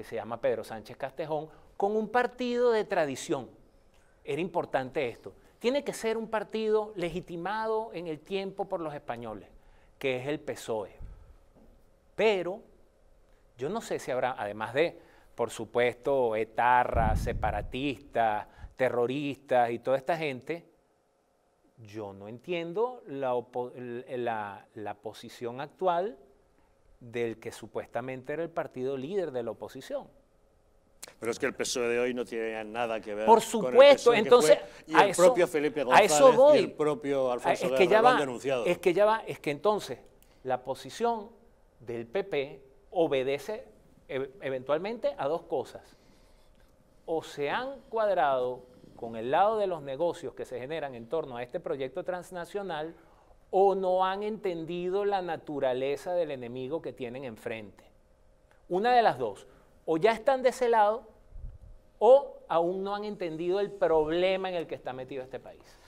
que se llama Pedro Sánchez Castejón, con un partido de tradición. Era importante esto. Tiene que ser un partido legitimado en el tiempo por los españoles, que es el PSOE. Pero yo no sé si habrá, además de, por supuesto, etarras, separatistas, terroristas y toda esta gente, yo no entiendo la, la posición actual del que supuestamente era el partido líder de la oposición. Pero es que el PSOE de hoy no tiene nada que ver Por supuesto, e entonces que y el propio Felipe González y el propio Alfonso que lo han denunciado. Es que ya es que entonces la posición del PP obedece e, eventualmente a dos cosas. O se han cuadrado con el lado de los negocios que se generan en torno a este proyecto transnacional o no han entendido la naturaleza del enemigo que tienen enfrente. Una de las dos, o ya están de ese lado o aún no han entendido el problema en el que está metido este país.